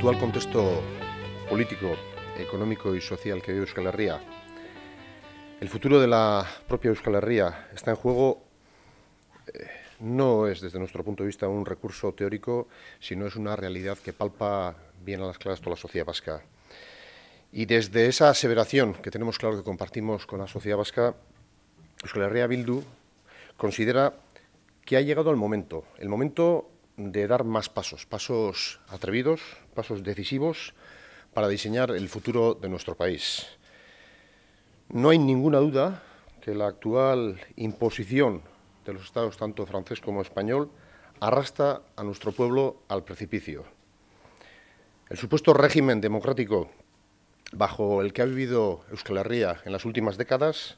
actual contexto político, económico y social que vive Euskal Herria, el futuro de la propia Euskal Herria está en juego, eh, no es desde nuestro punto de vista un recurso teórico, sino es una realidad que palpa bien a las claras toda la sociedad vasca. Y desde esa aseveración que tenemos claro que compartimos con la sociedad vasca, Euskal Herria Bildu considera que ha llegado el momento, el momento de dar más pasos, pasos atrevidos, pasos decisivos para diseñar el futuro de nuestro país. No hay ninguna duda que la actual imposición de los estados, tanto francés como español, arrastra a nuestro pueblo al precipicio. El supuesto régimen democrático bajo el que ha vivido Euskal Herria en las últimas décadas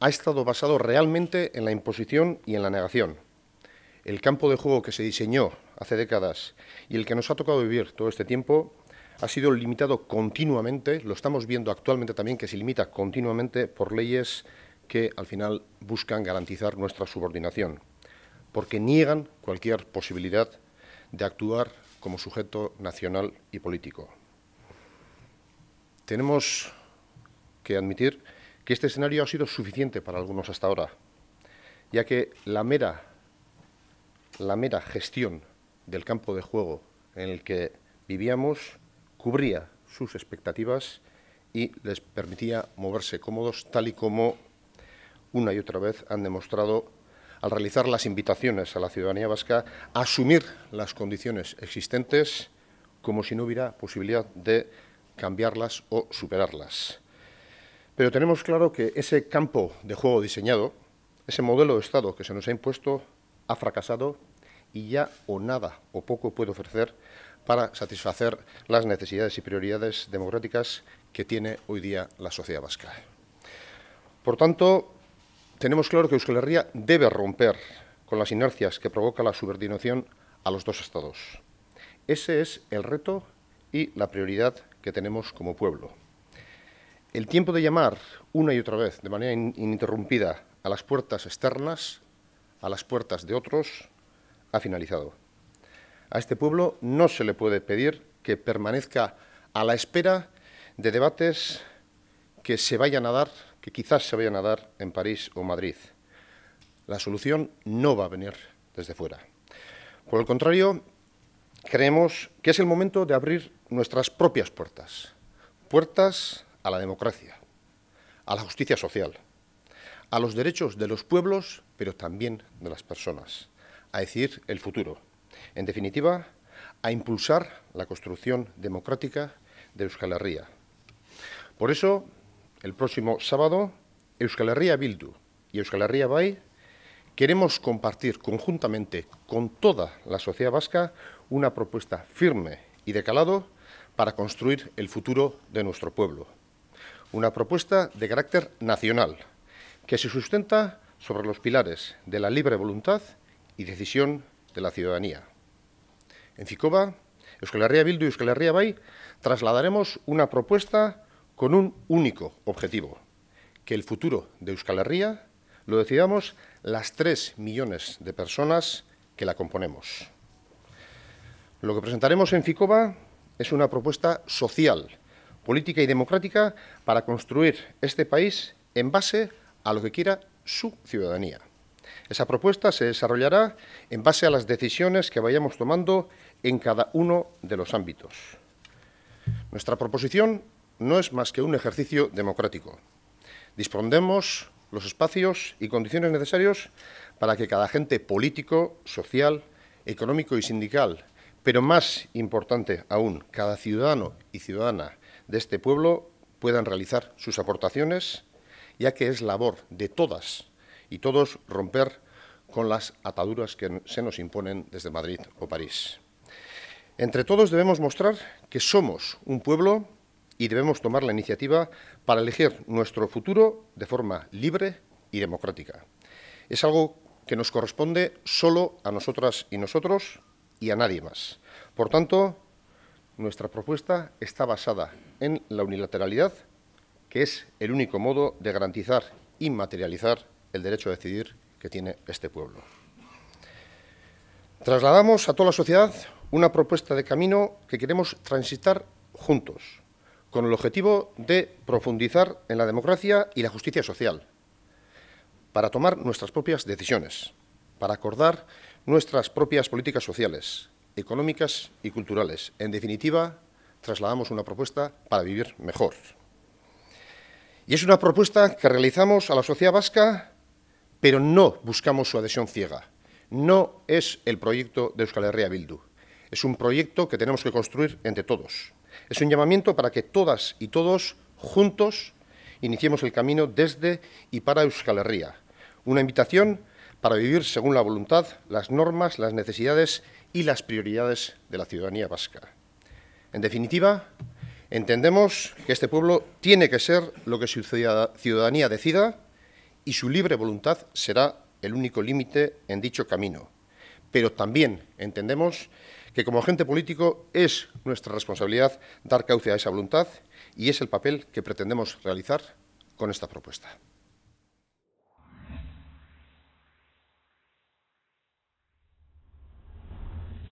ha estado basado realmente en la imposición y en la negación el campo de juego que se diseñó hace décadas y el que nos ha tocado vivir todo este tiempo ha sido limitado continuamente, lo estamos viendo actualmente también que se limita continuamente por leyes que al final buscan garantizar nuestra subordinación, porque niegan cualquier posibilidad de actuar como sujeto nacional y político. Tenemos que admitir que este escenario ha sido suficiente para algunos hasta ahora, ya que la mera la mera gestión del campo de juego en el que vivíamos cubría sus expectativas y les permitía moverse cómodos tal y como una y otra vez han demostrado al realizar las invitaciones a la ciudadanía vasca asumir las condiciones existentes como si no hubiera posibilidad de cambiarlas o superarlas. Pero tenemos claro que ese campo de juego diseñado, ese modelo de Estado que se nos ha impuesto, ha fracasado y ya o nada o poco puede ofrecer para satisfacer las necesidades y prioridades democráticas que tiene hoy día la sociedad vasca. Por tanto, tenemos claro que Euskal Herria debe romper con las inercias que provoca la subordinación a los dos estados. Ese es el reto y la prioridad que tenemos como pueblo. El tiempo de llamar una y otra vez, de manera ininterrumpida, a las puertas externas a las puertas de otros, ha finalizado. A este pueblo no se le puede pedir que permanezca a la espera de debates que se vayan a dar, que quizás se vayan a dar en París o Madrid. La solución no va a venir desde fuera. Por el contrario, creemos que es el momento de abrir nuestras propias puertas, puertas a la democracia, a la justicia social, a los derechos de los pueblos, pero también de las personas, a decir, el futuro. En definitiva, a impulsar la construcción democrática de Euskal Herria. Por eso, el próximo sábado, Euskal Herria Bildu y Euskal Herria Bay queremos compartir conjuntamente con toda la sociedad vasca una propuesta firme y de calado para construir el futuro de nuestro pueblo. Una propuesta de carácter nacional, que se sustenta sobre los pilares de la libre voluntad y decisión de la ciudadanía. En Ficoba, Euskal Herria Bildu y Euskal Herria Bay trasladaremos una propuesta con un único objetivo, que el futuro de Euskal Herria lo decidamos las tres millones de personas que la componemos. Lo que presentaremos en FICOBA es una propuesta social, política y democrática para construir este país en base a lo que quiera su ciudadanía. Esa propuesta se desarrollará en base a las decisiones que vayamos tomando en cada uno de los ámbitos. Nuestra proposición no es más que un ejercicio democrático. Dispondemos los espacios y condiciones necesarios para que cada agente político, social, económico y sindical, pero más importante aún, cada ciudadano y ciudadana de este pueblo puedan realizar sus aportaciones ya que es labor de todas y todos romper con las ataduras que se nos imponen desde Madrid o París. Entre todos debemos mostrar que somos un pueblo y debemos tomar la iniciativa para elegir nuestro futuro de forma libre y democrática. Es algo que nos corresponde solo a nosotras y nosotros y a nadie más. Por tanto, nuestra propuesta está basada en la unilateralidad que es el único modo de garantizar y materializar el derecho a decidir que tiene este pueblo. Trasladamos a toda la sociedad una propuesta de camino que queremos transitar juntos, con el objetivo de profundizar en la democracia y la justicia social, para tomar nuestras propias decisiones, para acordar nuestras propias políticas sociales, económicas y culturales. En definitiva, trasladamos una propuesta para vivir mejor. Y es una propuesta que realizamos a la sociedad vasca, pero no buscamos su adhesión ciega. No es el proyecto de Euskal Herria Bildu. Es un proyecto que tenemos que construir entre todos. Es un llamamiento para que todas y todos, juntos, iniciemos el camino desde y para Euskal Herria. Una invitación para vivir según la voluntad, las normas, las necesidades y las prioridades de la ciudadanía vasca. En definitiva, Entendemos que este pueblo tiene que ser lo que su ciudadanía decida y su libre voluntad será el único límite en dicho camino. Pero también entendemos que como agente político es nuestra responsabilidad dar cauce a esa voluntad y es el papel que pretendemos realizar con esta propuesta.